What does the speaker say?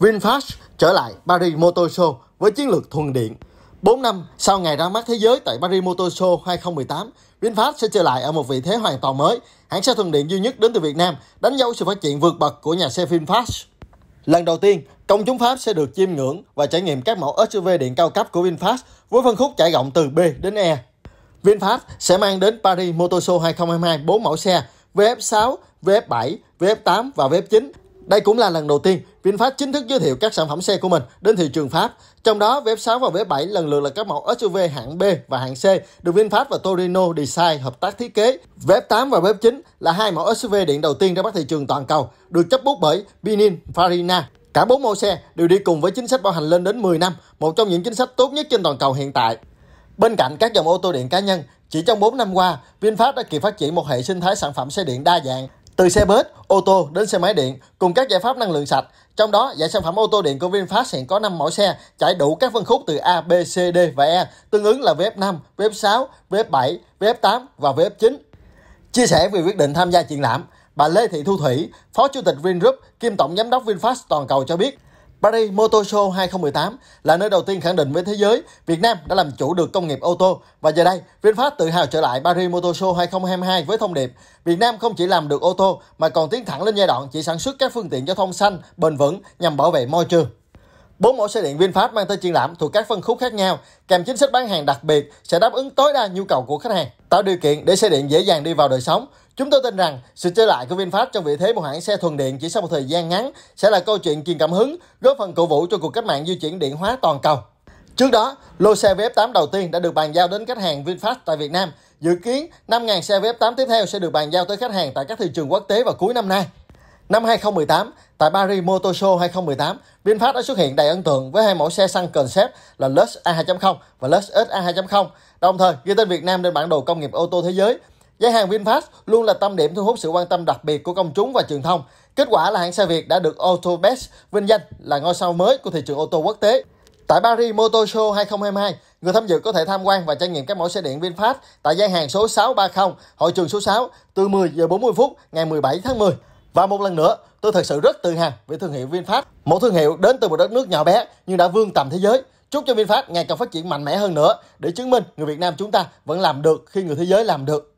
VinFast trở lại Paris Motor Show với chiến lược thuần điện. 4 năm sau ngày ra mắt thế giới tại Paris Motor Show 2018, VinFast sẽ trở lại ở một vị thế hoàn toàn mới. Hãng xe thuần điện duy nhất đến từ Việt Nam đánh dấu sự phát triển vượt bậc của nhà xe VinFast. Lần đầu tiên, công chúng Pháp sẽ được chiêm ngưỡng và trải nghiệm các mẫu SUV điện cao cấp của VinFast với phân khúc trải rộng từ B đến E. VinFast sẽ mang đến Paris Motor Show 2022 4 mẫu xe VF6, VF7, VF8 và VF9 đây cũng là lần đầu tiên VinFast chính thức giới thiệu các sản phẩm xe của mình đến thị trường Pháp. Trong đó, VF6 và VF7 lần lượt là các mẫu SUV hạng B và hạng C được VinFast và Torino Design hợp tác thiết kế. VF8 và VF9 là hai mẫu SUV điện đầu tiên ra mắt thị trường toàn cầu, được chấp bút bởi Binin Farina. Cả bốn mẫu xe đều đi cùng với chính sách bảo hành lên đến 10 năm, một trong những chính sách tốt nhất trên toàn cầu hiện tại. Bên cạnh các dòng ô tô điện cá nhân, chỉ trong 4 năm qua, VinFast đã kịp phát triển một hệ sinh thái sản phẩm xe điện đa dạng từ xe bus, ô tô đến xe máy điện cùng các giải pháp năng lượng sạch. Trong đó, giải sản phẩm ô tô điện của VinFast hiện có 5 mẫu xe chạy đủ các phân khúc từ A, B, C, D và E, tương ứng là VF5, VF6, VF7, VF8 và VF9. Chia sẻ về quyết định tham gia triển lãm, bà Lê Thị Thu Thủy, Phó Chủ tịch VinGroup, kiêm Tổng Giám đốc VinFast toàn cầu cho biết, Paris Motor Show 2018 là nơi đầu tiên khẳng định với thế giới Việt Nam đã làm chủ được công nghiệp ô tô và giờ đây VinFast tự hào trở lại Paris Motor Show 2022 với thông điệp Việt Nam không chỉ làm được ô tô mà còn tiến thẳng lên giai đoạn chỉ sản xuất các phương tiện giao thông xanh, bền vững nhằm bảo vệ môi trường. Bốn mẫu xe điện VinFast mang tới triển lãm thuộc các phân khúc khác nhau, kèm chính sách bán hàng đặc biệt sẽ đáp ứng tối đa nhu cầu của khách hàng, tạo điều kiện để xe điện dễ dàng đi vào đời sống. Chúng tôi tin rằng sự trở lại của VinFast trong vị thế một hãng xe thuần điện chỉ sau một thời gian ngắn sẽ là câu chuyện truyền cảm hứng, góp phần cổ vũ cho cuộc cách mạng di chuyển điện hóa toàn cầu. Trước đó, lô xe VF8 đầu tiên đã được bàn giao đến khách hàng VinFast tại Việt Nam. Dự kiến 5.000 xe VF8 tiếp theo sẽ được bàn giao tới khách hàng tại các thị trường quốc tế vào cuối năm nay. Năm 2018, tại Paris Motor Show 2018, VinFast đã xuất hiện đầy ấn tượng với hai mẫu xe xăng concept là Lux A2.0 và Lux SA2.0, đồng thời ghi tên Việt Nam lên bản đồ công nghiệp ô tô thế giới – Giá hàng VinFast luôn là tâm điểm thu hút sự quan tâm đặc biệt của công chúng và truyền thông. Kết quả là hãng xe Việt đã được Autobest vinh danh là ngôi sao mới của thị trường ô tô quốc tế. Tại Paris Motor Show 2022, người tham dự có thể tham quan và trải nghiệm các mẫu xe điện VinFast tại gian hàng số 630, hội trường số 6 từ 10 giờ 40 phút ngày 17 tháng 10. Và một lần nữa, tôi thật sự rất tự hào về thương hiệu VinFast, một thương hiệu đến từ một đất nước nhỏ bé nhưng đã vươn tầm thế giới. Chúc cho VinFast ngày càng phát triển mạnh mẽ hơn nữa để chứng minh người Việt Nam chúng ta vẫn làm được khi người thế giới làm được.